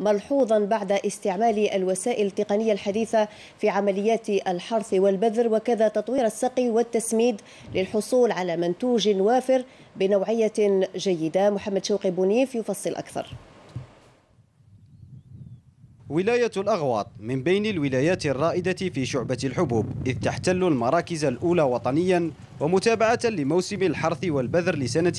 ملحوظا بعد استعمال الوسائل التقنية الحديثة في عمليات الحرث والبذر وكذا تطوير السقي والتسميد للحصول على منتوج وافر بنوعية جيدة محمد شوقي بونيف يفصل أكثر ولاية الأغواط من بين الولايات الرائدة في شعبة الحبوب إذ تحتل المراكز الأولى وطنيا ومتابعة لموسم الحرث والبذر لسنة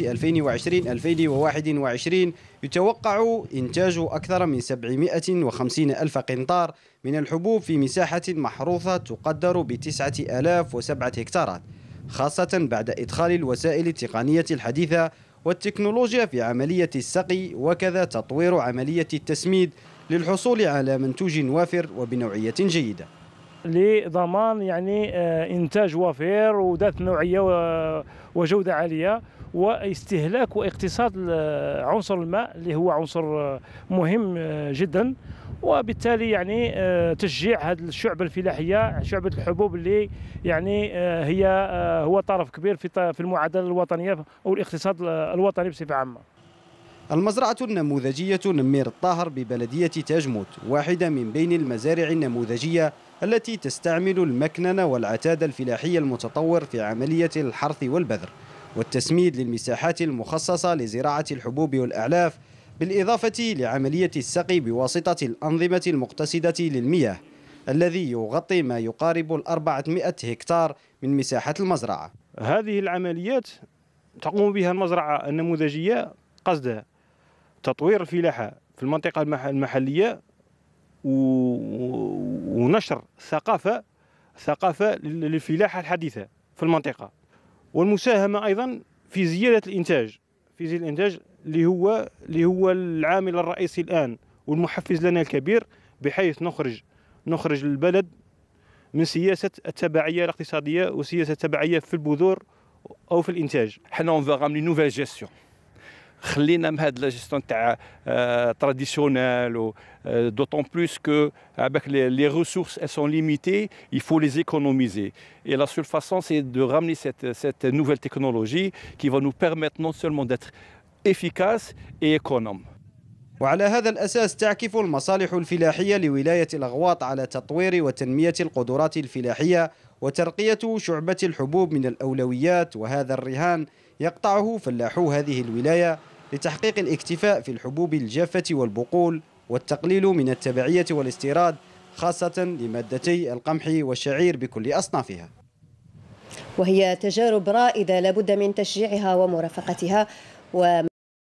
2020-2021 يتوقع إنتاج أكثر من 750 ألف قنطار من الحبوب في مساحة محروثة تقدر ب 9007 هكتارات خاصة بعد إدخال الوسائل التقنية الحديثة والتكنولوجيا في عملية السقي وكذا تطوير عملية التسميد للحصول على منتوج وافر وبنوعية جيدة لضمان يعني آه، إنتاج وافر وذات نوعية وجودة عالية واستهلاك واقتصاد آه، عنصر الماء اللي هو عنصر آه، مهم جدا وبالتالي يعني تشجيع هذه الشعب الفلاحيه شعبه الحبوب اللي يعني هي هو طرف كبير في في المعادله الوطنيه او الاقتصاد الوطني بصفه عامه المزرعة النموذجية نمير الطاهر ببلدية تاجموت واحدة من بين المزارع النموذجية التي تستعمل المكنن والعتاد الفلاحي المتطور في عملية الحرث والبذر والتسميد للمساحات المخصصة لزراعة الحبوب والأعلاف بالإضافة لعملية السقي بواسطة الأنظمة المقتصدة للمياه الذي يغطي ما يقارب ال 400 هكتار من مساحة المزرعة هذه العمليات تقوم بها المزرعة النموذجية قصدها تطوير الفلاحه في المنطقه المحليه ونشر ثقافه ثقافه للفلاحه الحديثه في المنطقه والمساهمه ايضا في زياده الانتاج في زياده الانتاج اللي هو اللي هو العامل الرئيسي الان والمحفز لنا الكبير بحيث نخرج نخرج البلد من سياسه التبعيه الاقتصاديه وسياسه التبعيه في البذور او في الانتاج. حنا اون فيغ نوفيل جيستيون خلينا من هاد لا تاع تراديسيونيل دوطون بلوس كو avec les les ressources elles sont limitées il faut les économiser et la seule façon c'est de ramener cette cette nouvelle technologie qui va nous permettre non seulement d'être efficace et économe وعلى هذا الأساس تعكف المصالح الفلاحية لولاية الأغواط على تطوير وتنمية القدرات الفلاحية وترقية شعبة الحبوب من الأولويات وهذا الرهان يقطعه فلاحو هذه الولايه لتحقيق الاكتفاء في الحبوب الجافة والبقول والتقليل من التبعية والاستيراد خاصة لمادتي القمح والشعير بكل أصنافها وهي تجارب رائدة لابد من تشجيعها ومرافقتها و